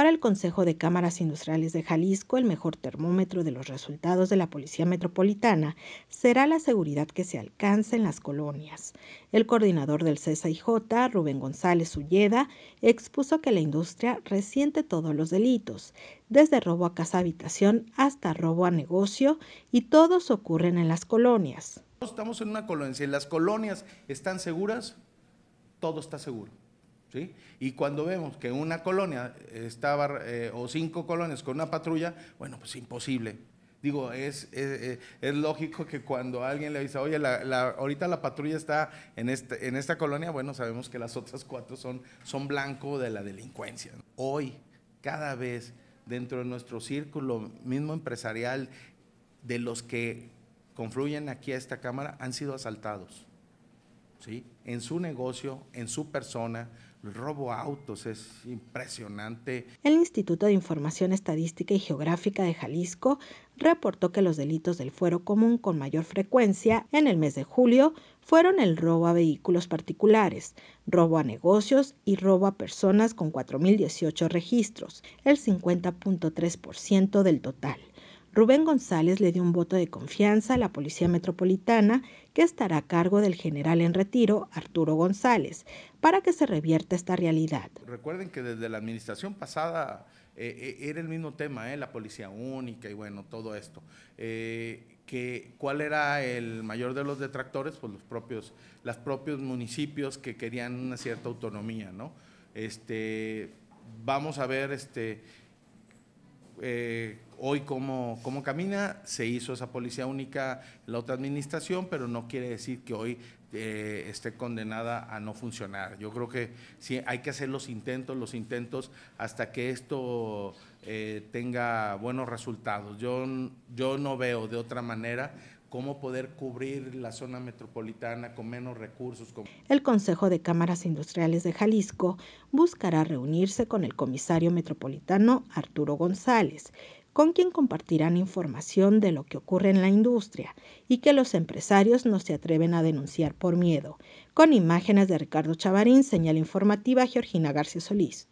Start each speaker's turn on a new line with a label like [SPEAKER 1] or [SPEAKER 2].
[SPEAKER 1] Para el Consejo de Cámaras Industriales de Jalisco, el mejor termómetro de los resultados de la Policía Metropolitana será la seguridad que se alcance en las colonias. El coordinador del J, Rubén González Ulleda, expuso que la industria resiente todos los delitos, desde robo a casa habitación hasta robo a negocio, y todos ocurren en las colonias.
[SPEAKER 2] Estamos en una colonia, si las colonias están seguras, todo está seguro. Y cuando vemos que una colonia estaba, eh, o cinco colonias con una patrulla, bueno, pues imposible. Digo, es, es, eh, lógico que cuando alguien le avisa, oye, la, ahorita la patrulla está en, este, en esta colonia, bueno, sabemos que las otras cuatro son, son blanco de la delincuencia. Hoy, cada vez dentro de nuestro círculo mismo empresarial, de los que confluyen aquí a esta Cámara, han sido asaltados en su negocio, en su persona. El robo a autos es impresionante.
[SPEAKER 1] El Instituto de Información Estadística y Geográfica de Jalisco reportó que los delitos del fuero común con mayor frecuencia en el mes de julio fueron el robo a vehículos particulares, robo a negocios y robo a personas con 4.018 registros, el 50.3% del total. Rubén González le dio un voto de confianza a la Policía Metropolitana, que estará a cargo del general en retiro, Arturo González, para que se revierta esta realidad.
[SPEAKER 2] Recuerden que desde la administración pasada eh, eh, era el mismo tema, eh, la policía única y bueno, todo esto. ¿Cuál era el mayor de los detractores? Pues los propios, los propios municipios que querían una cierta autonomía, ¿no? Este, vamos a ver este, eh, hoy como camina, se hizo esa policía única la otra administración, pero no quiere decir que hoy eh, esté condenada a no funcionar. Yo creo que sí hay que hacer los intentos, los intentos hasta que esto eh, tenga buenos resultados. Yo, yo no veo de otra manera cómo poder cubrir la zona metropolitana con menos recursos.
[SPEAKER 1] El Consejo de Cámaras Industriales de Jalisco buscará reunirse con el comisario metropolitano Arturo González, con quien compartirán información de lo que ocurre en la industria y que los empresarios no se atreven a denunciar por miedo, con imágenes de Ricardo Chavarín, señal informativa Georgina García Solís.